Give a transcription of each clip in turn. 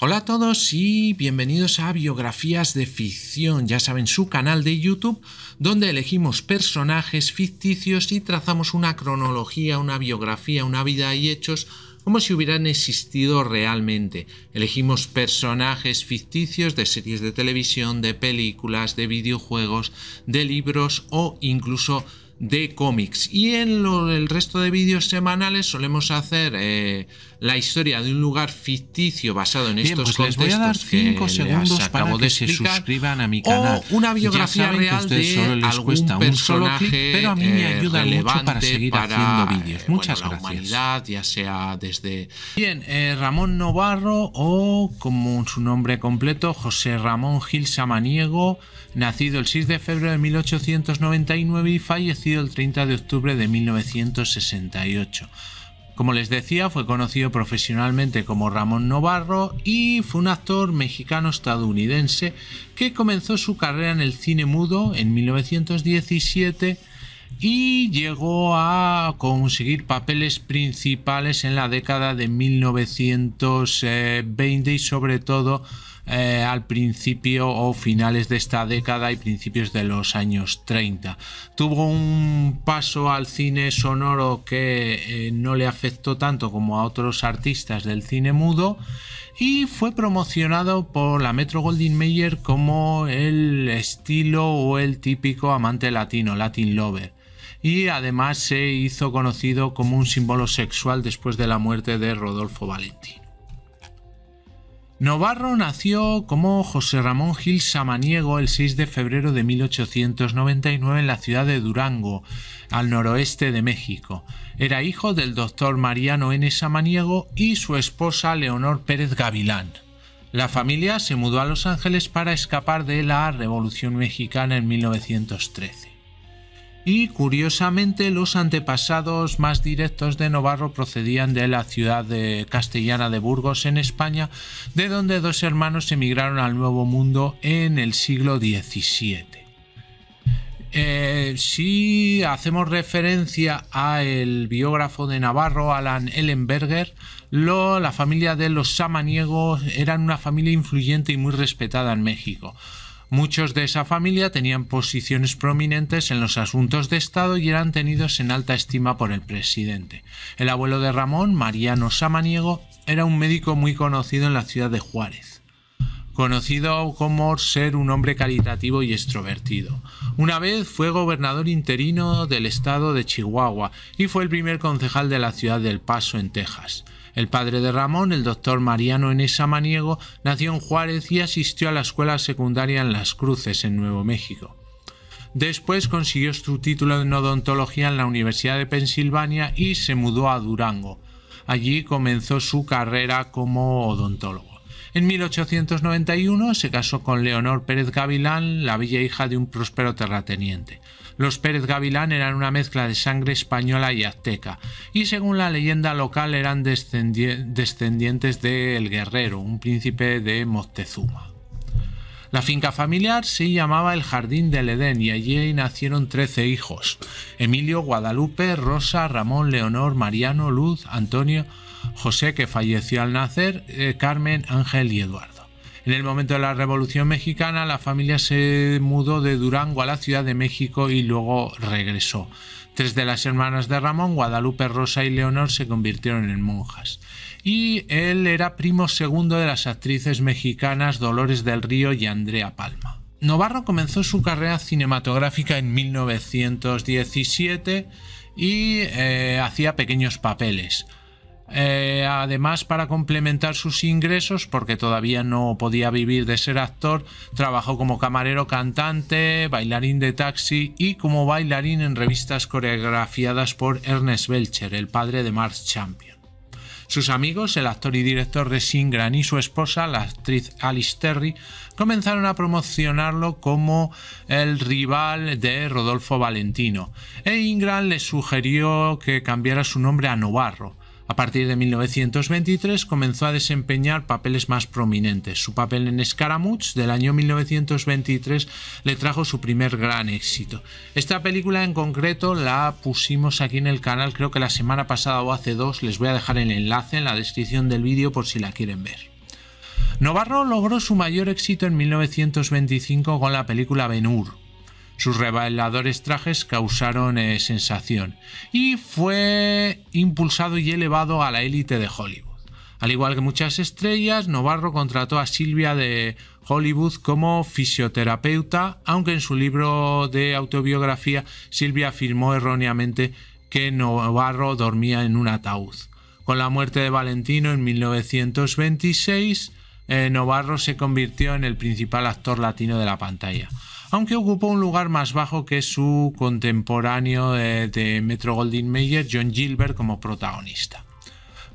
Hola a todos y bienvenidos a Biografías de Ficción, ya saben, su canal de YouTube, donde elegimos personajes ficticios y trazamos una cronología, una biografía, una vida y hechos como si hubieran existido realmente. Elegimos personajes ficticios de series de televisión, de películas, de videojuegos, de libros o incluso de cómics. Y en lo, el resto de vídeos semanales solemos hacer eh, la historia de un lugar ficticio basado en estos pues contextos les voy a dar cinco segundos para que de se suscriban a mi canal. O una biografía real de solo les algún personaje pero a mí me eh, ayuda mucho para seguir haciendo vídeos. Eh, Muchas gracias. La humanidad, ya sea desde... Bien, eh, Ramón Novarro o como su nombre completo, José Ramón Gil Samaniego, nacido el 6 de febrero de 1899 y fallecido el 30 de octubre de 1968. Como les decía, fue conocido profesionalmente como Ramón Novarro y fue un actor mexicano-estadounidense que comenzó su carrera en el cine mudo en 1917 y llegó a conseguir papeles principales en la década de 1920 eh, y sobre todo eh, al principio o finales de esta década y principios de los años 30. Tuvo un paso al cine sonoro que eh, no le afectó tanto como a otros artistas del cine mudo y fue promocionado por la Metro Goldwyn Mayer como el estilo o el típico amante latino, Latin Lover y además se hizo conocido como un símbolo sexual después de la muerte de Rodolfo Valentino. Novarro nació como José Ramón Gil Samaniego el 6 de febrero de 1899 en la ciudad de Durango, al noroeste de México. Era hijo del doctor Mariano N. Samaniego y su esposa Leonor Pérez Gavilán. La familia se mudó a Los Ángeles para escapar de la Revolución Mexicana en 1913 y curiosamente los antepasados más directos de navarro procedían de la ciudad de castellana de Burgos en España, de donde dos hermanos emigraron al Nuevo Mundo en el siglo XVII. Eh, si hacemos referencia al biógrafo de Navarro, Alan Ellenberger, la familia de los samaniegos eran una familia influyente y muy respetada en México. Muchos de esa familia tenían posiciones prominentes en los asuntos de Estado y eran tenidos en alta estima por el presidente. El abuelo de Ramón, Mariano Samaniego, era un médico muy conocido en la ciudad de Juárez conocido como ser un hombre caritativo y extrovertido. Una vez fue gobernador interino del estado de Chihuahua y fue el primer concejal de la ciudad del Paso en Texas. El padre de Ramón, el doctor Mariano Enesa Maniego, nació en Juárez y asistió a la escuela secundaria en Las Cruces, en Nuevo México. Después consiguió su título en odontología en la Universidad de Pensilvania y se mudó a Durango. Allí comenzó su carrera como odontólogo. En 1891 se casó con Leonor Pérez Gavilán, la bella hija de un próspero terrateniente. Los Pérez Gavilán eran una mezcla de sangre española y azteca, y según la leyenda local eran descendientes de El Guerrero, un príncipe de Moctezuma. La finca familiar se llamaba el Jardín del Edén y allí nacieron 13 hijos: Emilio, Guadalupe, Rosa, Ramón, Leonor, Mariano, Luz, Antonio, José, que falleció al nacer, eh, Carmen, Ángel y Eduardo. En el momento de la Revolución Mexicana, la familia se mudó de Durango a la Ciudad de México y luego regresó. Tres de las hermanas de Ramón, Guadalupe, Rosa y Leonor, se convirtieron en monjas. Y él era primo segundo de las actrices mexicanas Dolores del Río y Andrea Palma. Novarro comenzó su carrera cinematográfica en 1917 y eh, hacía pequeños papeles. Eh, además, para complementar sus ingresos, porque todavía no podía vivir de ser actor, trabajó como camarero cantante, bailarín de taxi y como bailarín en revistas coreografiadas por Ernest Belcher, el padre de Mars Champion. Sus amigos, el actor y director de Singran y su esposa, la actriz Alice Terry, comenzaron a promocionarlo como el rival de Rodolfo Valentino, e Ingram le sugirió que cambiara su nombre a Novarro a partir de 1923 comenzó a desempeñar papeles más prominentes. Su papel en Scaramouche del año 1923 le trajo su primer gran éxito. Esta película en concreto la pusimos aquí en el canal, creo que la semana pasada o hace dos, les voy a dejar el enlace en la descripción del vídeo por si la quieren ver. Novarro logró su mayor éxito en 1925 con la película Ben -Hur. Sus reveladores trajes causaron eh, sensación y fue impulsado y elevado a la élite de Hollywood. Al igual que muchas estrellas, Novarro contrató a Silvia de Hollywood como fisioterapeuta, aunque en su libro de autobiografía Silvia afirmó erróneamente que Novarro dormía en un ataúd. Con la muerte de Valentino en 1926, Novarro eh, se convirtió en el principal actor latino de la pantalla aunque ocupó un lugar más bajo que su contemporáneo de, Metro Goldwyn Mayer, John Gilbert, como protagonista.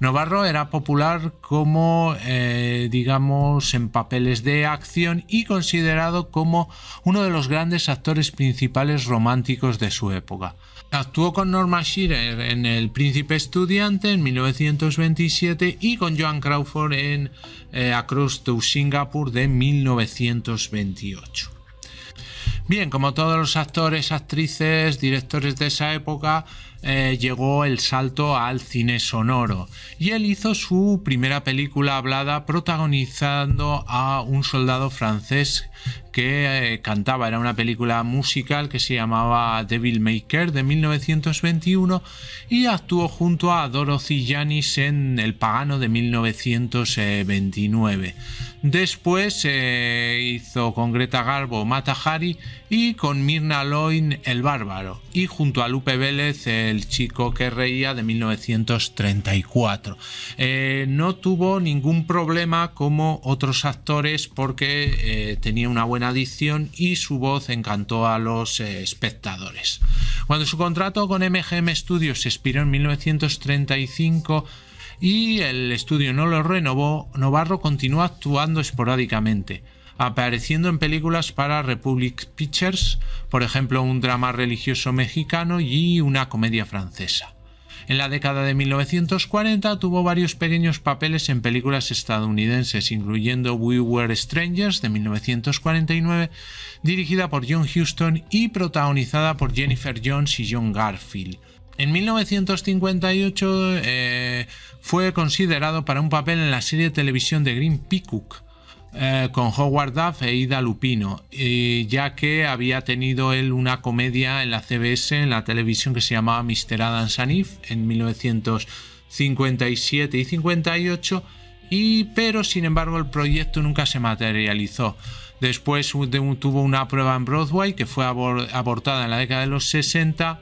Novarro era popular como, eh, digamos, en papeles de acción y considerado como uno de los grandes actores principales románticos de su época. Actuó con Norma Shearer en El Príncipe Estudiante en 1927 y con Joan Crawford en eh, Across to Singapore de 1928. Bien, como todos los actores, actrices, directores de esa época, eh, llegó el salto al cine sonoro y él hizo su primera película hablada protagonizando a un soldado francés que eh, cantaba. Era una película musical que se llamaba Devil Maker de 1921 y actuó junto a Dorothy Janis en El Pagano de 1929. Después eh, hizo con Greta Garbo Mata Hari y con Mirna Loin El Bárbaro y junto a Lupe Vélez el chico que reía de 1934. Eh, no tuvo ningún problema como otros actores porque eh, tenía una buena adicción y su voz encantó a los eh, espectadores. Cuando su contrato con MGM Studios se expiró en 1935, y el estudio no lo renovó, Novarro continuó actuando esporádicamente apareciendo en películas para Republic Pictures, por ejemplo un drama religioso mexicano y una comedia francesa. En la década de 1940 tuvo varios pequeños papeles en películas estadounidenses, incluyendo We Were Strangers de 1949, dirigida por John Huston y protagonizada por Jennifer Jones y John Garfield. En 1958 eh, fue considerado para un papel en la serie de televisión de Green Peacock, eh, con Howard Duff e Ida Lupino, eh, ya que había tenido él una comedia en la CBS, en la televisión, que se llamaba Mr. Adam Sanif en 1957 y 58, pero sin embargo el proyecto nunca se materializó. Después tuvo una prueba en Broadway que fue abortada en la década de los 60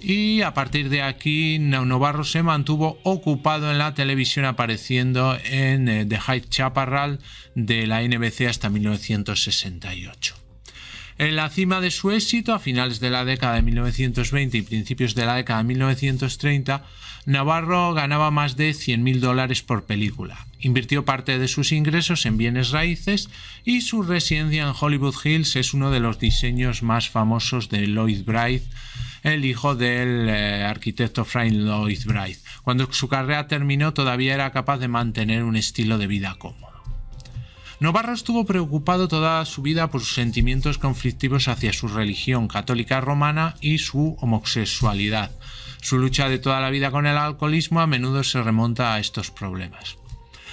y a partir de aquí Navarro se mantuvo ocupado en la televisión apareciendo en eh, The High Chaparral de la NBC hasta 1968. En la cima de su éxito, a finales de la década de 1920 y principios de la década de 1930, Navarro ganaba más de 100.000 dólares por película. Invirtió parte de sus ingresos en bienes raíces y su residencia en Hollywood Hills es uno de los diseños más famosos de Lloyd Bright, el hijo del eh, arquitecto Frank Lloyd Wright. Cuando su carrera terminó todavía era capaz de mantener un estilo de vida cómodo. Novarro estuvo preocupado toda su vida por sus sentimientos conflictivos hacia su religión católica romana y su homosexualidad. Su lucha de toda la vida con el alcoholismo a menudo se remonta a estos problemas.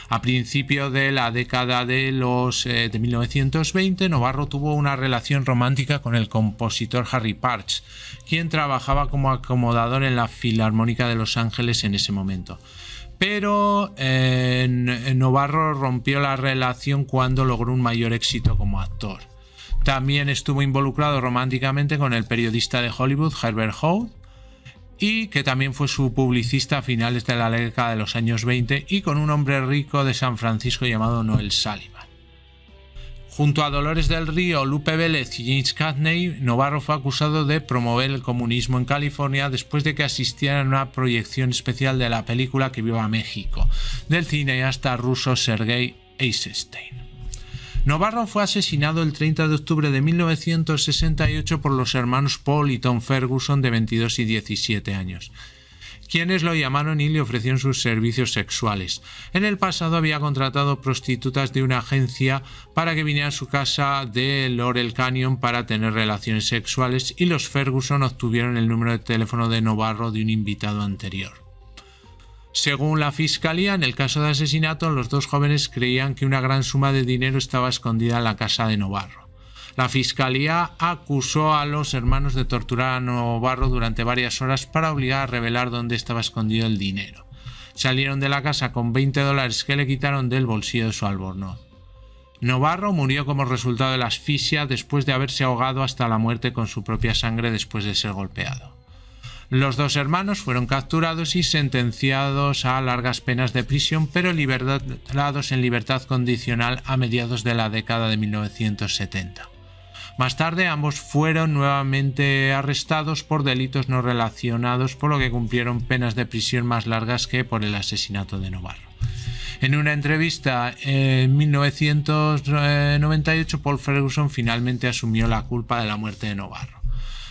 A principios de la década de los 1920, eh, Novarro tuvo una relación romántica con el compositor Harry Parch, quien trabajaba como acomodador en la Filarmónica de Los Ángeles en ese momento. Pero eh, Novarro rompió la relación cuando logró un mayor éxito como actor. También estuvo involucrado románticamente con el periodista de Hollywood Herbert Howe, y que también fue su publicista a finales de la década de los años 20 y con un hombre rico de San Francisco llamado Noel Sullivan. Junto a Dolores del Río, Lupe Vélez y James Cagney, Novarro fue acusado de promover el comunismo en California después de que asistieran a una proyección especial de la película que vio a México, del cineasta ruso Sergei Eisenstein. Novarro fue asesinado el 30 de octubre de 1968 por los hermanos Paul y Tom Ferguson de 22 y 17 años quienes lo llamaron y le ofrecieron sus servicios sexuales. En el pasado había contratado prostitutas de una agencia para que viniera a su casa de Laurel Canyon para tener relaciones sexuales y los Ferguson obtuvieron el número de teléfono de Novarro de un invitado anterior. Según la fiscalía, en el caso de asesinato, los dos jóvenes creían que una gran suma de dinero estaba escondida en la casa de Novarro. La fiscalía acusó a los hermanos de torturar a Novarro durante varias horas para obligar a revelar dónde estaba escondido el dinero. Salieron de la casa con 20 dólares que le quitaron del bolsillo de su albornoz. Novarro murió como resultado de la asfixia después de haberse ahogado hasta la muerte con su propia sangre después de ser golpeado. Los dos hermanos fueron capturados y sentenciados a largas penas de prisión, pero liberados en libertad condicional a mediados de la década de 1970. Más tarde ambos fueron nuevamente arrestados por delitos no relacionados, por lo que cumplieron penas de prisión más largas que por el asesinato de Novarro. En una entrevista en 1998, Paul Ferguson finalmente asumió la culpa de la muerte de Novarro.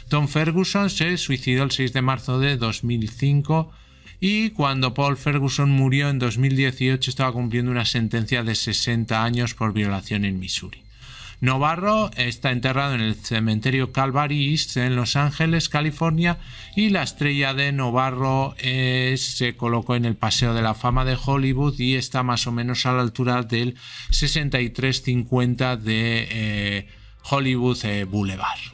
Tom Ferguson se suicidó el 6 de marzo de 2005 y cuando Paul Ferguson murió en 2018 estaba cumpliendo una sentencia de 60 años por violación en Missouri. Novarro está enterrado en el cementerio Calvary East en Los Ángeles, California, y la estrella de Novarro eh, se colocó en el Paseo de la Fama de Hollywood y está más o menos a la altura del 6350 de eh, Hollywood eh, Boulevard.